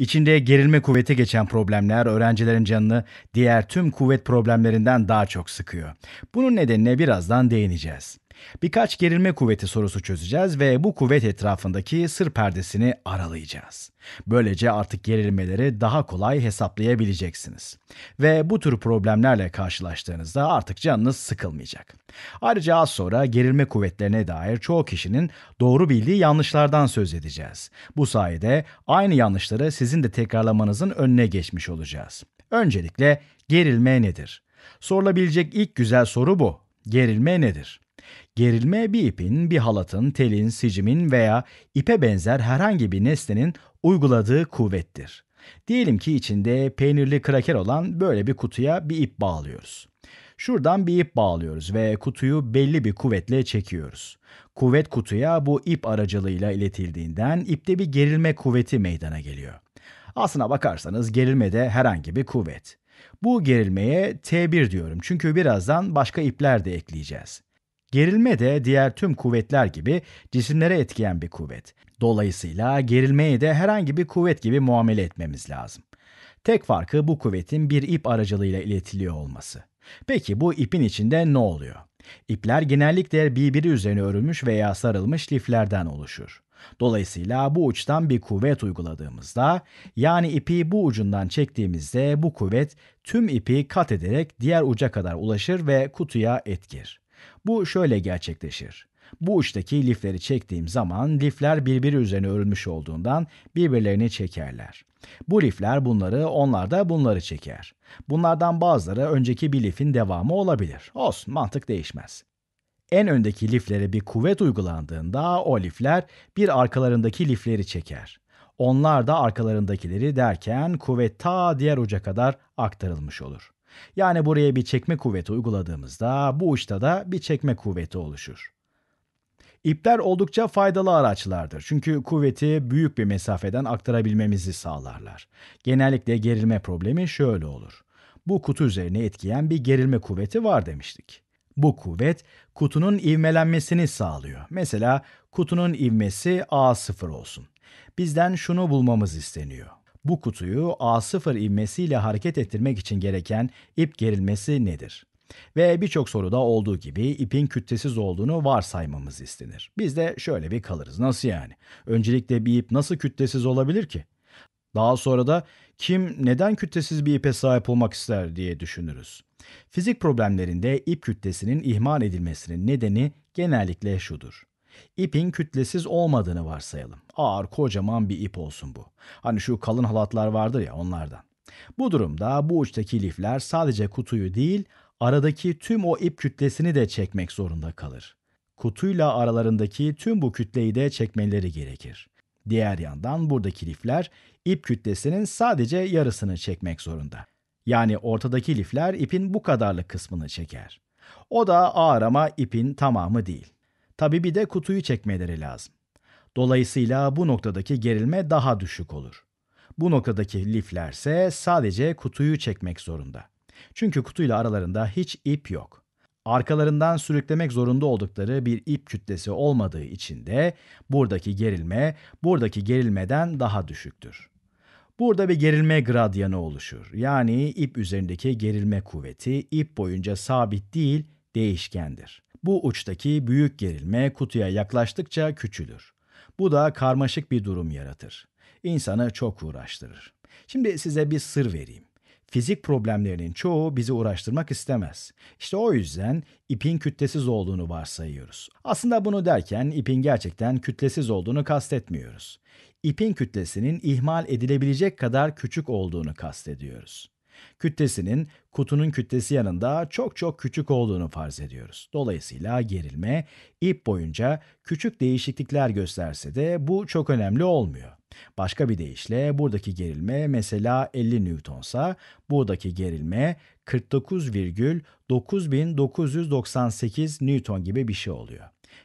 İçinde gerilme kuvveti geçen problemler öğrencilerin canını diğer tüm kuvvet problemlerinden daha çok sıkıyor. Bunun nedenine birazdan değineceğiz. Birkaç gerilme kuvveti sorusu çözeceğiz ve bu kuvvet etrafındaki sır perdesini aralayacağız. Böylece artık gerilmeleri daha kolay hesaplayabileceksiniz. Ve bu tür problemlerle karşılaştığınızda artık canınız sıkılmayacak. Ayrıca az sonra gerilme kuvvetlerine dair çoğu kişinin doğru bildiği yanlışlardan söz edeceğiz. Bu sayede aynı yanlışları sizin de tekrarlamanızın önüne geçmiş olacağız. Öncelikle gerilme nedir? Sorulabilecek ilk güzel soru bu. Gerilme nedir? Gerilme bir ipin, bir halatın, telin, sicimin veya ipe benzer herhangi bir nesnenin uyguladığı kuvvettir. Diyelim ki içinde peynirli kraker olan böyle bir kutuya bir ip bağlıyoruz. Şuradan bir ip bağlıyoruz ve kutuyu belli bir kuvvetle çekiyoruz. Kuvvet kutuya bu ip aracılığıyla iletildiğinden ipte bir gerilme kuvveti meydana geliyor. Aslına bakarsanız gerilme de herhangi bir kuvvet. Bu gerilmeye T1 diyorum çünkü birazdan başka ipler de ekleyeceğiz. Gerilme de diğer tüm kuvvetler gibi cisimlere etkileyen bir kuvvet. Dolayısıyla gerilmeyi de herhangi bir kuvvet gibi muamele etmemiz lazım. Tek farkı bu kuvvetin bir ip aracılığıyla iletiliyor olması. Peki bu ipin içinde ne oluyor? İpler genellikle birbiri üzerine örülmüş veya sarılmış liflerden oluşur. Dolayısıyla bu uçtan bir kuvvet uyguladığımızda, yani ipi bu ucundan çektiğimizde bu kuvvet tüm ipi kat ederek diğer uca kadar ulaşır ve kutuya etkir. Bu şöyle gerçekleşir. Bu uçtaki lifleri çektiğim zaman lifler birbiri üzerine örülmüş olduğundan birbirlerini çekerler. Bu lifler bunları, onlar da bunları çeker. Bunlardan bazıları önceki bir lifin devamı olabilir. Olsun, mantık değişmez. En öndeki liflere bir kuvvet uygulandığında o lifler bir arkalarındaki lifleri çeker. Onlar da arkalarındakileri derken kuvvet ta diğer uca kadar aktarılmış olur. Yani buraya bir çekme kuvveti uyguladığımızda bu uçta da bir çekme kuvveti oluşur. İpler oldukça faydalı araçlardır çünkü kuvveti büyük bir mesafeden aktarabilmemizi sağlarlar. Genellikle gerilme problemi şöyle olur. Bu kutu üzerine etkileyen bir gerilme kuvveti var demiştik. Bu kuvvet kutunun ivmelenmesini sağlıyor. Mesela kutunun ivmesi A0 olsun. Bizden şunu bulmamız isteniyor. Bu kutuyu A0 ivmesiyle hareket ettirmek için gereken ip gerilmesi nedir? Ve birçok soruda olduğu gibi ipin kütlesiz olduğunu varsaymamız istenir. Biz de şöyle bir kalırız. Nasıl yani? Öncelikle bir ip nasıl kütlesiz olabilir ki? Daha sonra da kim neden kütlesiz bir ipe sahip olmak ister diye düşünürüz. Fizik problemlerinde ip kütlesinin ihmal edilmesinin nedeni genellikle şudur. İpin kütlesiz olmadığını varsayalım. Ağır kocaman bir ip olsun bu. Hani şu kalın halatlar vardır ya onlardan. Bu durumda bu uçtaki lifler sadece kutuyu değil, aradaki tüm o ip kütlesini de çekmek zorunda kalır. Kutuyla aralarındaki tüm bu kütleyi de çekmeleri gerekir. Diğer yandan buradaki lifler ip kütlesinin sadece yarısını çekmek zorunda. Yani ortadaki lifler ipin bu kadarlık kısmını çeker. O da ağır ama ipin tamamı değil. Tabi bir de kutuyu çekmeleri lazım. Dolayısıyla bu noktadaki gerilme daha düşük olur. Bu noktadaki liflerse sadece kutuyu çekmek zorunda. Çünkü kutuyla aralarında hiç ip yok. Arkalarından sürüklemek zorunda oldukları bir ip kütlesi olmadığı için de buradaki gerilme buradaki gerilmeden daha düşüktür. Burada bir gerilme gradyanı oluşur. Yani ip üzerindeki gerilme kuvveti ip boyunca sabit değil, değişkendir. Bu uçtaki büyük gerilme kutuya yaklaştıkça küçülür. Bu da karmaşık bir durum yaratır. İnsanı çok uğraştırır. Şimdi size bir sır vereyim. Fizik problemlerinin çoğu bizi uğraştırmak istemez. İşte o yüzden ipin kütlesiz olduğunu varsayıyoruz. Aslında bunu derken ipin gerçekten kütlesiz olduğunu kastetmiyoruz. İpin kütlesinin ihmal edilebilecek kadar küçük olduğunu kastediyoruz kütlesinin kutunun kütlesi yanında çok çok küçük olduğunu farz ediyoruz. Dolayısıyla gerilme ip boyunca küçük değişiklikler gösterse de bu çok önemli olmuyor. Başka bir deyişle buradaki gerilme mesela 50 Newton'sa buradaki gerilme 49,9998 Newton gibi bir şey oluyor.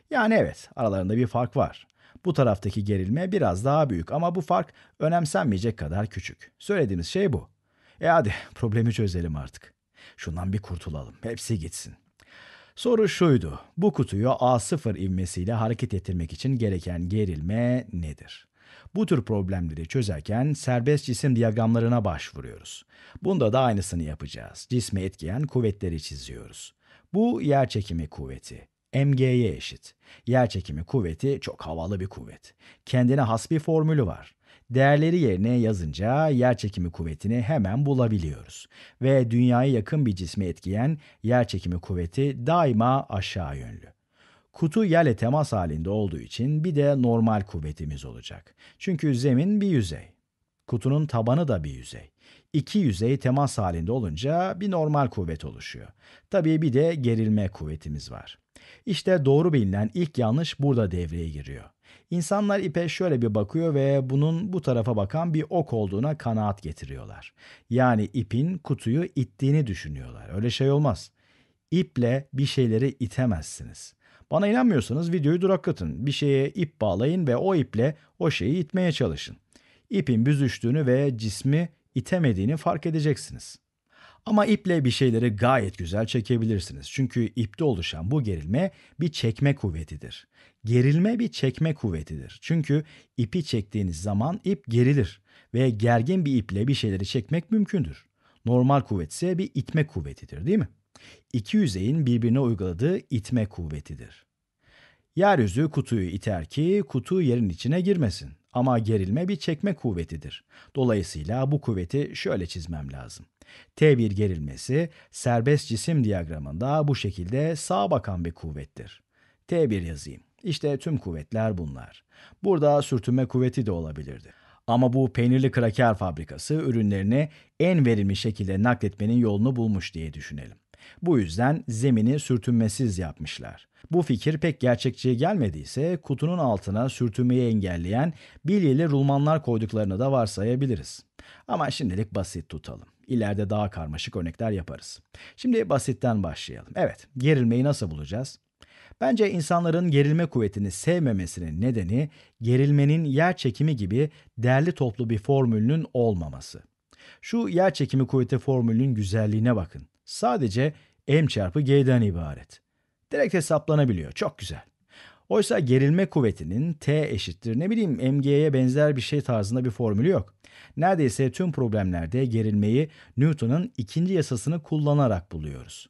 Yani evet aralarında bir fark var. Bu taraftaki gerilme biraz daha büyük ama bu fark önemsenmeyecek kadar küçük. Söylediğimiz şey bu. E hadi problemi çözelim artık. Şundan bir kurtulalım. Hepsi gitsin. Soru şuydu. Bu kutuyu A0 ivmesiyle hareket ettirmek için gereken gerilme nedir? Bu tür problemleri çözerken serbest cisim diyagramlarına başvuruyoruz. Bunda da aynısını yapacağız. Cisme etkileyen kuvvetleri çiziyoruz. Bu yer çekimi kuvveti. MG'ye eşit. Yer çekimi kuvveti çok havalı bir kuvvet. Kendine has bir formülü var. Değerleri yerine yazınca yerçekimi kuvvetini hemen bulabiliyoruz. Ve dünyaya yakın bir cismi etkileyen yerçekimi kuvveti daima aşağı yönlü. Kutu yerle temas halinde olduğu için bir de normal kuvvetimiz olacak. Çünkü zemin bir yüzey. Kutunun tabanı da bir yüzey. İki yüzey temas halinde olunca bir normal kuvvet oluşuyor. Tabii bir de gerilme kuvvetimiz var. İşte doğru bilinen ilk yanlış burada devreye giriyor. İnsanlar ipe şöyle bir bakıyor ve bunun bu tarafa bakan bir ok olduğuna kanaat getiriyorlar. Yani ipin kutuyu ittiğini düşünüyorlar. Öyle şey olmaz. İple bir şeyleri itemezsiniz. Bana inanmıyorsanız videoyu duraklatın. Bir şeye ip bağlayın ve o iple o şeyi itmeye çalışın. İpin büzüştüğünü ve cismi itemediğini fark edeceksiniz. Ama iple bir şeyleri gayet güzel çekebilirsiniz. Çünkü ipte oluşan bu gerilme bir çekme kuvvetidir. Gerilme bir çekme kuvvetidir. Çünkü ipi çektiğiniz zaman ip gerilir ve gergin bir iple bir şeyleri çekmek mümkündür. Normal kuvvet ise bir itme kuvvetidir değil mi? İki yüzeyin birbirine uyguladığı itme kuvvetidir. Yeryüzü kutuyu iter ki kutu yerin içine girmesin. Ama gerilme bir çekme kuvvetidir. Dolayısıyla bu kuvveti şöyle çizmem lazım. T1 gerilmesi serbest cisim diyagramında bu şekilde sağ bakan bir kuvvettir. T1 yazayım. İşte tüm kuvvetler bunlar. Burada sürtünme kuvveti de olabilirdi. Ama bu peynirli kraker fabrikası ürünlerini en verimli şekilde nakletmenin yolunu bulmuş diye düşünelim. Bu yüzden zemini sürtünmesiz yapmışlar. Bu fikir pek gerçekçi gelmediyse kutunun altına sürtünmeyi engelleyen bilyeli rulmanlar koyduklarını da varsayabiliriz. Ama şimdilik basit tutalım. İleride daha karmaşık örnekler yaparız. Şimdi basitten başlayalım. Evet, gerilmeyi nasıl bulacağız? Bence insanların gerilme kuvvetini sevmemesinin nedeni gerilmenin yer çekimi gibi değerli toplu bir formülünün olmaması. Şu yer çekimi kuvveti formülünün güzelliğine bakın sadece m çarpı g'den ibaret. Direkt hesaplanabiliyor. Çok güzel. Oysa gerilme kuvvetinin T eşittir ne bileyim MG'ye benzer bir şey tarzında bir formülü yok. Neredeyse tüm problemlerde gerilmeyi Newton'un ikinci yasasını kullanarak buluyoruz.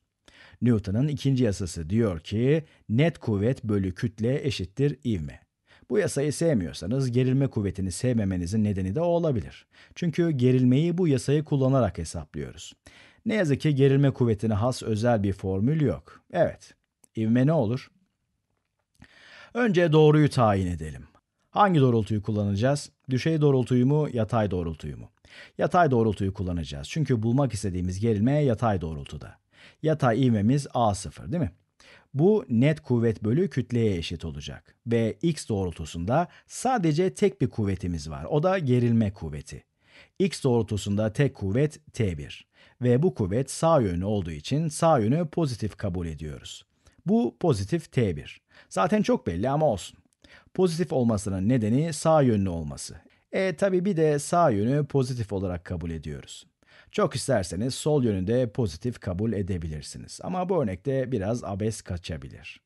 Newton'un ikinci yasası diyor ki net kuvvet bölü kütle eşittir ivme. Bu yasayı sevmiyorsanız gerilme kuvvetini sevmemenizin nedeni de o olabilir. Çünkü gerilmeyi bu yasayı kullanarak hesaplıyoruz. Ne yazık ki gerilme kuvvetine has özel bir formül yok. Evet, ivme ne olur? Önce doğruyu tayin edelim. Hangi doğrultuyu kullanacağız? Düşey doğrultuyu mu, yatay doğrultuyu mu? Yatay doğrultuyu kullanacağız. Çünkü bulmak istediğimiz gerilme yatay doğrultuda. Yatay ivmemiz A0 değil mi? Bu net kuvvet bölü kütleye eşit olacak. Ve x doğrultusunda sadece tek bir kuvvetimiz var. O da gerilme kuvveti. X doğrultusunda tek kuvvet T1 ve bu kuvvet sağ yönlü olduğu için sağ yönü pozitif kabul ediyoruz. Bu pozitif T1. Zaten çok belli ama olsun. Pozitif olmasının nedeni sağ yönlü olması. E tabi bir de sağ yönü pozitif olarak kabul ediyoruz. Çok isterseniz sol yönü de pozitif kabul edebilirsiniz. Ama bu örnekte biraz abes kaçabilir.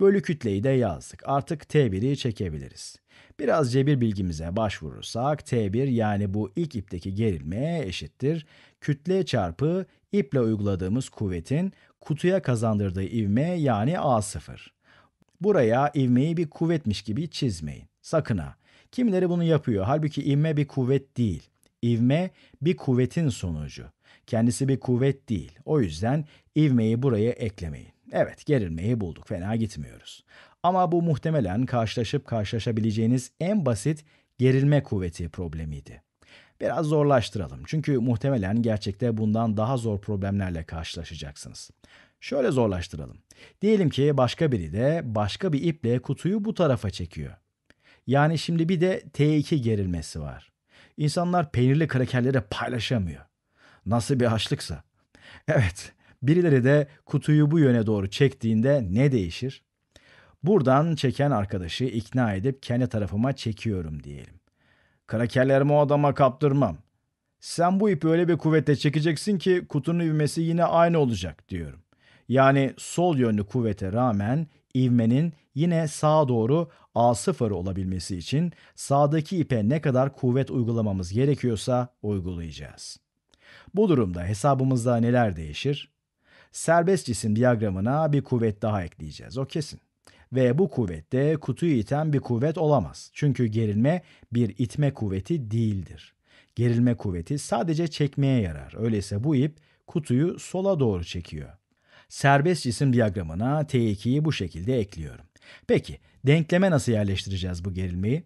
Bölü kütleyi de yazdık. Artık T1'i çekebiliriz. Biraz cebir bilgimize başvurursak T1 yani bu ilk ipteki gerilmeye eşittir. Kütle çarpı iple uyguladığımız kuvvetin kutuya kazandırdığı ivme yani A0. Buraya ivmeyi bir kuvvetmiş gibi çizmeyin. Sakın ha. Kimileri bunu yapıyor. Halbuki ivme bir kuvvet değil. İvme bir kuvvetin sonucu. Kendisi bir kuvvet değil. O yüzden ivmeyi buraya eklemeyin. Evet, gerilmeyi bulduk, fena gitmiyoruz. Ama bu muhtemelen karşılaşıp karşılaşabileceğiniz en basit gerilme kuvveti problemiydi. Biraz zorlaştıralım çünkü muhtemelen gerçekte bundan daha zor problemlerle karşılaşacaksınız. Şöyle zorlaştıralım. Diyelim ki başka biri de başka bir iple kutuyu bu tarafa çekiyor. Yani şimdi bir de T2 gerilmesi var. İnsanlar peynirli krakerleri paylaşamıyor. Nasıl bir açlıksa. Evet, Birileri de kutuyu bu yöne doğru çektiğinde ne değişir? Buradan çeken arkadaşı ikna edip kendi tarafıma çekiyorum diyelim. Krakerlerimi o adama kaptırmam. Sen bu ipi öyle bir kuvvetle çekeceksin ki kutunun ivmesi yine aynı olacak diyorum. Yani sol yönlü kuvvete rağmen ivmenin yine sağa doğru A0 olabilmesi için sağdaki ipe ne kadar kuvvet uygulamamız gerekiyorsa uygulayacağız. Bu durumda hesabımızda neler değişir? Serbest cisim diyagramına bir kuvvet daha ekleyeceğiz. O kesin. Ve bu kuvvet de kutuyu iten bir kuvvet olamaz. Çünkü gerilme bir itme kuvveti değildir. Gerilme kuvveti sadece çekmeye yarar. Öyleyse bu ip kutuyu sola doğru çekiyor. Serbest cisim diyagramına T2'yi bu şekilde ekliyorum. Peki denkleme nasıl yerleştireceğiz bu gerilmeyi?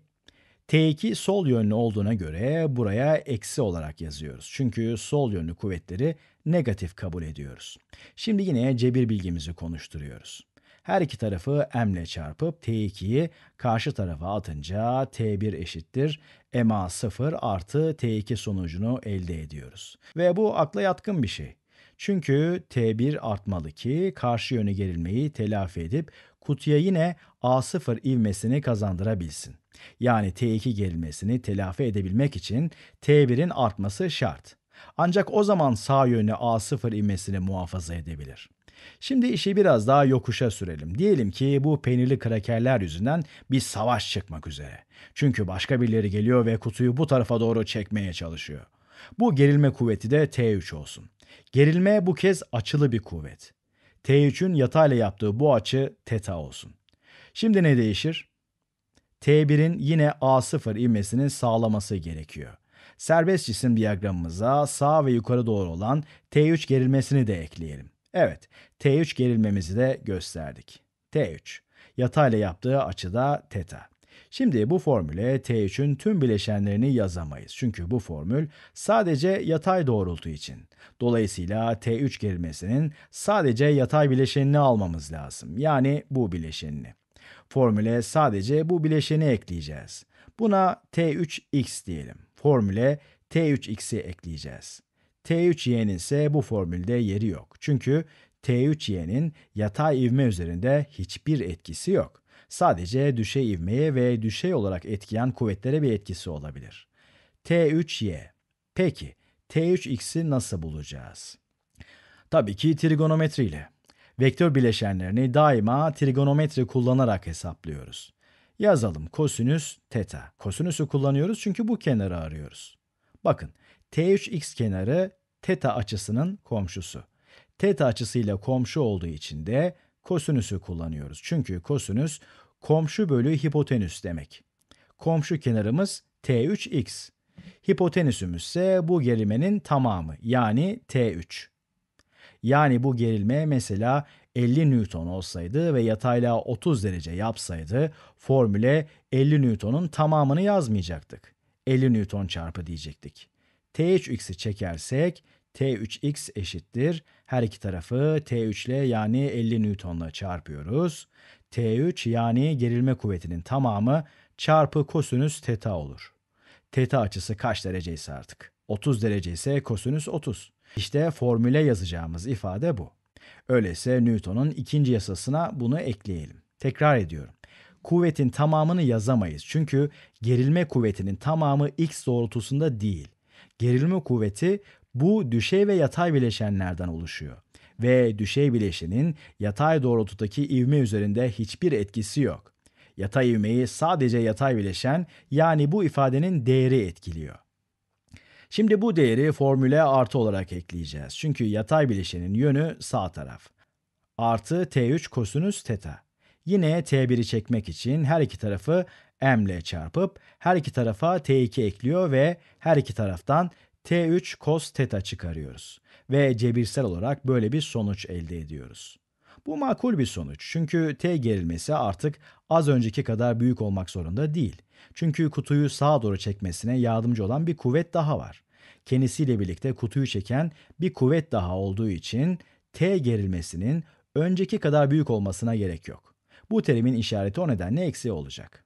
T2 sol yönlü olduğuna göre buraya eksi olarak yazıyoruz. Çünkü sol yönlü kuvvetleri negatif kabul ediyoruz. Şimdi yine cebir bilgimizi konuşturuyoruz. Her iki tarafı m ile çarpıp t2'yi karşı tarafa atınca t1 eşittir ma 0 artı t2 sonucunu elde ediyoruz. Ve bu akla yatkın bir şey. Çünkü t1 artmalı ki karşı yöne gerilmeyi telafi edip kutuya yine A0 ivmesini kazandırabilsin. Yani T2 gerilmesini telafi edebilmek için T1'in artması şart. Ancak o zaman sağ yönü A0 ivmesini muhafaza edebilir. Şimdi işi biraz daha yokuşa sürelim. Diyelim ki bu peynirli krakerler yüzünden bir savaş çıkmak üzere. Çünkü başka birileri geliyor ve kutuyu bu tarafa doğru çekmeye çalışıyor. Bu gerilme kuvveti de T3 olsun. Gerilme bu kez açılı bir kuvvet. T3'ün yatayla yaptığı bu açı teta olsun. Şimdi ne değişir? T1'in yine A0 ivmesinin sağlaması gerekiyor. Serbest cisim diyagramımıza sağ ve yukarı doğru olan T3 gerilmesini de ekleyelim. Evet, T3 gerilmemizi de gösterdik. T3 yatayla yaptığı açıda teta. Şimdi bu formüle T3'ün tüm bileşenlerini yazamayız. Çünkü bu formül sadece yatay doğrultu için Dolayısıyla T3 kelimesinin sadece yatay bileşenini almamız lazım. Yani bu bileşenini. Formüle sadece bu bileşeni ekleyeceğiz. Buna T3x diyelim. Formüle T3x'i ekleyeceğiz. T3y'nin ise bu formülde yeri yok. Çünkü T3y'nin yatay ivme üzerinde hiçbir etkisi yok. Sadece düşey ivmeye ve düşey olarak etkiyen kuvvetlere bir etkisi olabilir. T3y. Peki T3x'i nasıl bulacağız? Tabii ki trigonometriyle. Vektör bileşenlerini daima trigonometri kullanarak hesaplıyoruz. Yazalım kosinüs teta. Kosinüsü kullanıyoruz çünkü bu kenarı arıyoruz. Bakın T3x kenarı teta açısının komşusu. Teta açısıyla komşu olduğu için de kosinüsü kullanıyoruz. Çünkü kosinüs komşu bölü hipotenüs demek. Komşu kenarımız T3x. Hipotenüsümüzse bu gerilmenin tamamı yani T3. Yani bu gerilme mesela 50 Newton olsaydı ve yatayla 30 derece yapsaydı formüle 50 Newton'un tamamını yazmayacaktık. 50 Newton çarpı diyecektik. T3x'i çekersek T3x eşittir. Her iki tarafı T3 ile yani 50 Newton'la çarpıyoruz. T3 yani gerilme kuvvetinin tamamı çarpı kosinüs teta olur. Teta açısı kaç derece ise artık. 30 derece ise kosinüs 30. İşte formüle yazacağımız ifade bu. Öyleyse Newton'un ikinci yasasına bunu ekleyelim. Tekrar ediyorum. Kuvvetin tamamını yazamayız çünkü gerilme kuvvetinin tamamı x doğrultusunda değil. Gerilme kuvveti bu düşey ve yatay bileşenlerden oluşuyor ve düşey bileşenin yatay doğrultudaki ivme üzerinde hiçbir etkisi yok. Yatay ivmeyi sadece yatay bileşen yani bu ifadenin değeri etkiliyor. Şimdi bu değeri formüle artı olarak ekleyeceğiz. Çünkü yatay bileşenin yönü sağ taraf. Artı T3 kosinüs teta. Yine T1'i çekmek için her iki tarafı m ile çarpıp her iki tarafa T2 ekliyor ve her iki taraftan T3 cos teta çıkarıyoruz. Ve cebirsel olarak böyle bir sonuç elde ediyoruz. Bu makul bir sonuç çünkü T gerilmesi artık az önceki kadar büyük olmak zorunda değil. Çünkü kutuyu sağa doğru çekmesine yardımcı olan bir kuvvet daha var. Kendisiyle birlikte kutuyu çeken bir kuvvet daha olduğu için T gerilmesinin önceki kadar büyük olmasına gerek yok. Bu terimin işareti o nedenle eksi olacak.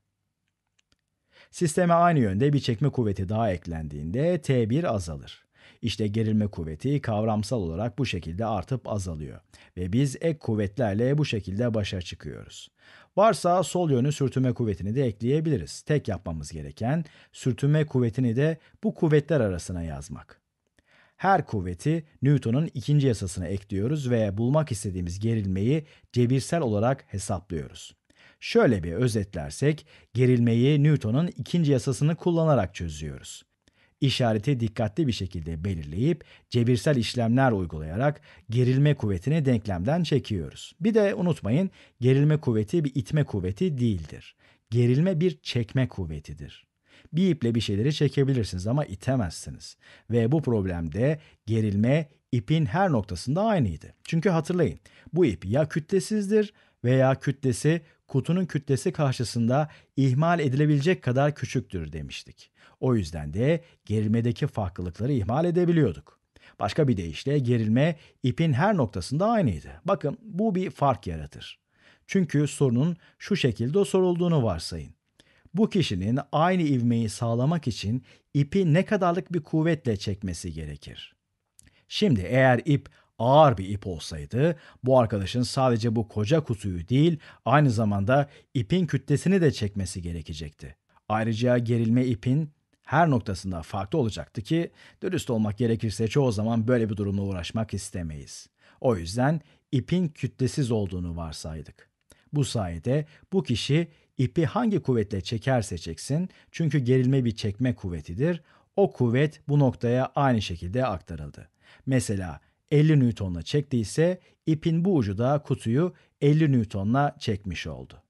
Sisteme aynı yönde bir çekme kuvveti daha eklendiğinde T1 azalır. İşte gerilme kuvveti kavramsal olarak bu şekilde artıp azalıyor ve biz ek kuvvetlerle bu şekilde başa çıkıyoruz. Varsa sol yönü sürtünme kuvvetini de ekleyebiliriz. Tek yapmamız gereken sürtünme kuvvetini de bu kuvvetler arasına yazmak. Her kuvveti Newton'un ikinci yasasına ekliyoruz ve bulmak istediğimiz gerilmeyi cebirsel olarak hesaplıyoruz. Şöyle bir özetlersek, gerilmeyi Newton'un ikinci yasasını kullanarak çözüyoruz işareti dikkatli bir şekilde belirleyip cebirsel işlemler uygulayarak gerilme kuvvetini denklemden çekiyoruz. Bir de unutmayın gerilme kuvveti bir itme kuvveti değildir. Gerilme bir çekme kuvvetidir. Bir iple bir şeyleri çekebilirsiniz ama itemezsiniz. Ve bu problemde gerilme ipin her noktasında aynıydı. Çünkü hatırlayın bu ip ya kütlesizdir veya kütlesi kutunun kütlesi karşısında ihmal edilebilecek kadar küçüktür demiştik. O yüzden de gerilmedeki farklılıkları ihmal edebiliyorduk. Başka bir deyişle gerilme ipin her noktasında aynıydı. Bakın bu bir fark yaratır. Çünkü sorunun şu şekilde sorulduğunu varsayın. Bu kişinin aynı ivmeyi sağlamak için ipi ne kadarlık bir kuvvetle çekmesi gerekir? Şimdi eğer ip ağır bir ip olsaydı bu arkadaşın sadece bu koca kutuyu değil aynı zamanda ipin kütlesini de çekmesi gerekecekti. Ayrıca gerilme ipin her noktasında farklı olacaktı ki dürüst olmak gerekirse çoğu zaman böyle bir durumla uğraşmak istemeyiz. O yüzden ipin kütlesiz olduğunu varsaydık. Bu sayede bu kişi ipi hangi kuvvetle çekerse çeksin çünkü gerilme bir çekme kuvvetidir. O kuvvet bu noktaya aynı şekilde aktarıldı. Mesela 50 Newton'la çektiyse, ipin bu ucu da kutuyu 50 Newton'la çekmiş oldu.